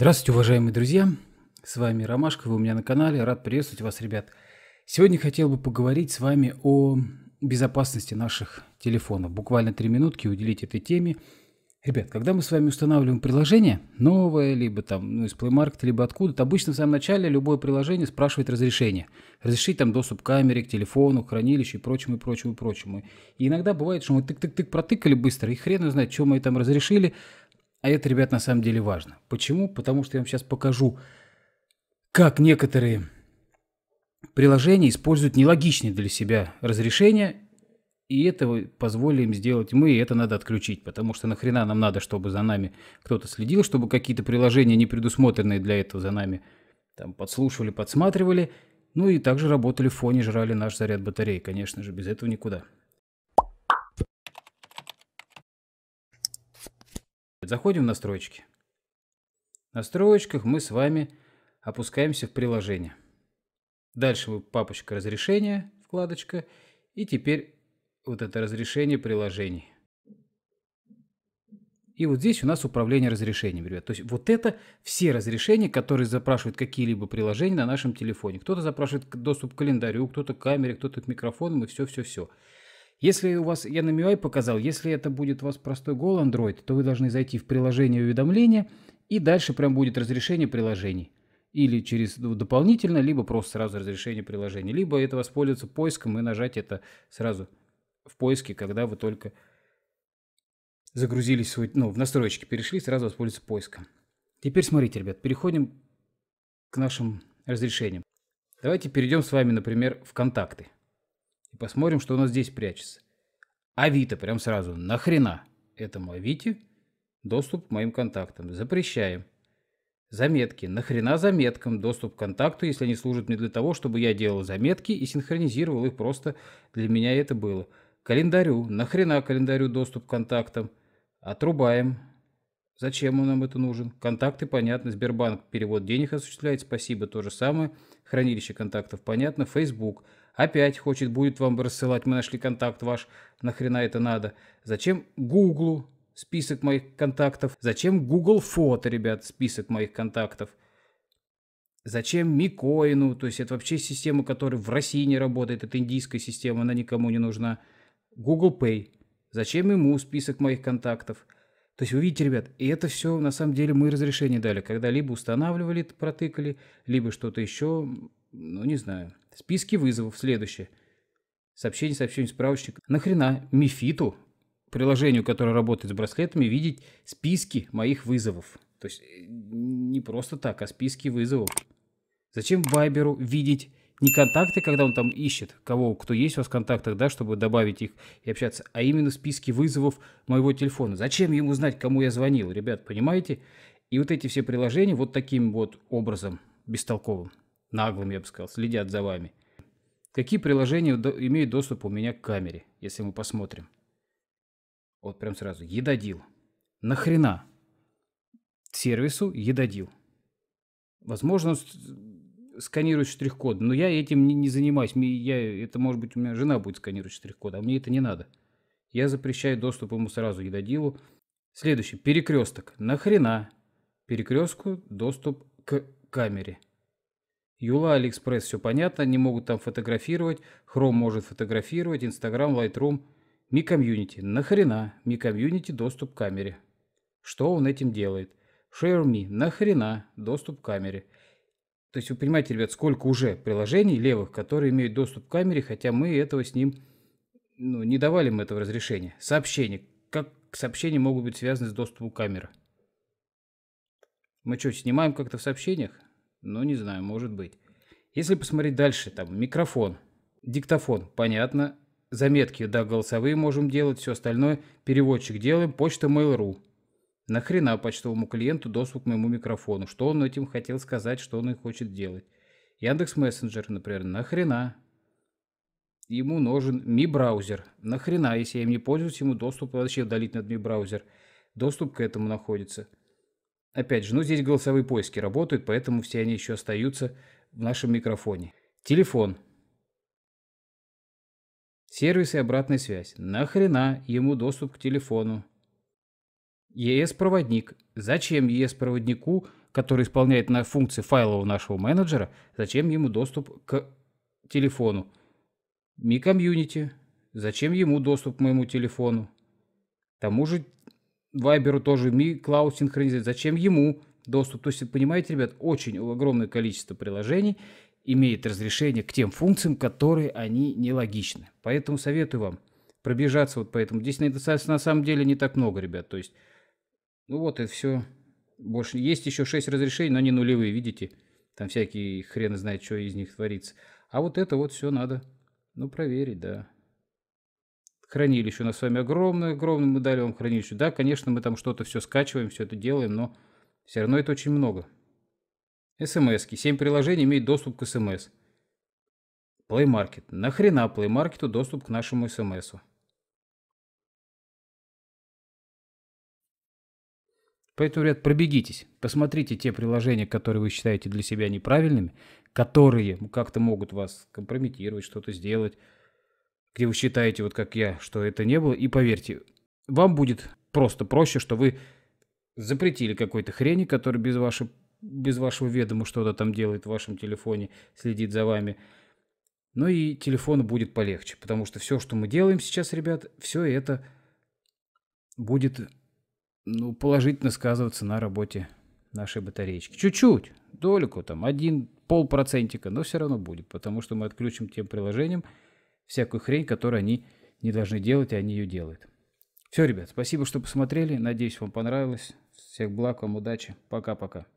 Здравствуйте, уважаемые друзья! С вами Ромашка, вы у меня на канале. Рад приветствовать вас, ребят. Сегодня хотел бы поговорить с вами о безопасности наших телефонов. Буквально три минутки уделить этой теме. Ребят, когда мы с вами устанавливаем приложение, новое, либо там ну, из Play Market, либо откуда-то, обычно в самом начале любое приложение спрашивает разрешение. Разрешить там доступ к камере, к телефону, к хранилищу и прочему, и прочему, и прочему. И иногда бывает, что мы тык-тык-тык протыкали быстро, и хрен знает, что мы там разрешили, а это, ребят, на самом деле важно. Почему? Потому что я вам сейчас покажу, как некоторые приложения используют нелогичные для себя разрешения, и это позволили им сделать мы, и это надо отключить, потому что нахрена нам надо, чтобы за нами кто-то следил, чтобы какие-то приложения, не предусмотренные для этого, за нами там подслушивали, подсматривали, ну и также работали в фоне, жрали наш заряд батареи, конечно же, без этого никуда. Заходим в настройки. В настройках мы с вами опускаемся в приложение. Дальше вы папочка разрешения, вкладочка, и теперь вот это разрешение приложений. И вот здесь у нас управление разрешением, ребят. То есть вот это все разрешения, которые запрашивают какие-либо приложения на нашем телефоне. Кто-то запрашивает доступ к календарю, кто-то к камере, кто-то к микрофонам и все-все-все. Если у вас, я на MIUI показал, если это будет у вас простой гол Android, то вы должны зайти в приложение уведомления, и дальше прям будет разрешение приложений. Или через дополнительно, либо просто сразу разрешение приложения. Либо это воспользоваться поиском и нажать это сразу в поиске, когда вы только загрузились, свой, ну, в настройки перешли, сразу воспользоваться поиском. Теперь смотрите, ребят, переходим к нашим разрешениям. Давайте перейдем с вами, например, в контакты и посмотрим, что у нас здесь прячется. Авито прям сразу. Нахрена? Этому Авите доступ к моим контактам. Запрещаем. Заметки. Нахрена заметкам доступ к контакту, если они служат мне для того, чтобы я делал заметки и синхронизировал их просто. Для меня это было. Календарю. Нахрена календарю доступ к контактам? Отрубаем. Зачем он нам это нужен? Контакты, понятно. Сбербанк перевод денег осуществляет. Спасибо, то же самое. Хранилище контактов, понятно. Facebook. Facebook. Опять хочет, будет вам рассылать, мы нашли контакт ваш, нахрена это надо. Зачем Гуглу список моих контактов? Зачем Google фото, ребят, список моих контактов? Зачем Микоину? То есть это вообще система, которая в России не работает, это индийская система, она никому не нужна. Google Pay. Зачем ему список моих контактов? То есть вы видите, ребят, и это все на самом деле мы разрешение дали. Когда либо устанавливали, протыкали, либо что-то еще ну, не знаю. Списки вызовов. Следующее. Сообщение, сообщение, справочник. Нахрена Мифиту, приложению, которое работает с браслетами, видеть списки моих вызовов? То есть э, не просто так, а списки вызовов. Зачем Вайберу видеть не контакты, когда он там ищет, кого, кто есть у вас в контактах, да, чтобы добавить их и общаться, а именно списки вызовов моего телефона. Зачем ему знать, кому я звонил, ребят, понимаете? И вот эти все приложения вот таким вот образом бестолковым наглым, я бы сказал, следят за вами. Какие приложения имеют доступ у меня к камере, если мы посмотрим? Вот прям сразу. Едодил. Нахрена? Сервису едодил. Возможно, сканировать штрих-код, но я этим не, не занимаюсь. Я, это, может быть, у меня жена будет сканировать штрих-код, а мне это не надо. Я запрещаю доступ ему сразу, едодилу. Следующий. Перекресток. Нахрена? Перекрестку доступ к камере. Юла, Алиэкспресс, все понятно, они могут там фотографировать, Chrome может фотографировать, Instagram, Lightroom, Mi Community. Нахрена Mi Community доступ к камере? Что он этим делает? Share Me. Нахрена доступ к камере? То есть вы понимаете, ребят, сколько уже приложений левых, которые имеют доступ к камере, хотя мы этого с ним, ну, не давали мы этого разрешения. Сообщения. Как сообщения могут быть связаны с доступом к камере? Мы что, снимаем как-то в сообщениях? Ну, не знаю, может быть. Если посмотреть дальше, там микрофон, диктофон, понятно. Заметки, да, голосовые можем делать, все остальное. Переводчик делаем, почта Mail.ru. Нахрена почтовому клиенту доступ к моему микрофону? Что он этим хотел сказать, что он и хочет делать? Яндекс Мессенджер, например, нахрена? Ему нужен Ми-браузер. Нахрена, если я им не пользуюсь, ему доступ вообще удалить над Ми-браузер. Доступ к этому находится. Опять же, ну здесь голосовые поиски работают, поэтому все они еще остаются в нашем микрофоне. Телефон. Сервис и обратная связь. Нахрена ему доступ к телефону? Е.С. проводник Зачем Е.С. проводнику который исполняет на функции файлового нашего менеджера, зачем ему доступ к телефону? Mi Community. Зачем ему доступ к моему телефону? К тому же Вайберу тоже Mi Cloud синхронизирует. Зачем ему доступ? То есть, понимаете, ребят, очень огромное количество приложений имеет разрешение к тем функциям, которые они нелогичны. Поэтому советую вам пробежаться вот по этому. Здесь на самом деле не так много, ребят. То есть, ну вот и все. Больше есть еще 6 разрешений, но они нулевые, видите? Там всякие хрены, знает, что из них творится. А вот это вот все надо, ну, проверить, да хранилище. У нас с вами огромное, огромное, мы дали вам хранилище. Да, конечно, мы там что-то все скачиваем, все это делаем, но все равно это очень много. смс -ки. 7 приложений имеют доступ к смс. Эм Play Market. Нахрена Play Market доступ к нашему смс? Эм -у? Поэтому ребят, пробегитесь, посмотрите те приложения, которые вы считаете для себя неправильными, которые как-то могут вас компрометировать, что-то сделать где вы считаете, вот как я, что это не было, и поверьте, вам будет просто проще, что вы запретили какой-то хрени, который без, вашей, без вашего ведома что-то там делает в вашем телефоне, следит за вами. Ну и телефону будет полегче, потому что все, что мы делаем сейчас, ребят, все это будет ну, положительно сказываться на работе нашей батареечки. Чуть-чуть, долику там, один полпроцентика, но все равно будет, потому что мы отключим тем приложением, всякую хрень, которую они не должны делать, и они ее делают. Все, ребят, спасибо, что посмотрели. Надеюсь, вам понравилось. Всех благ, вам удачи. Пока-пока.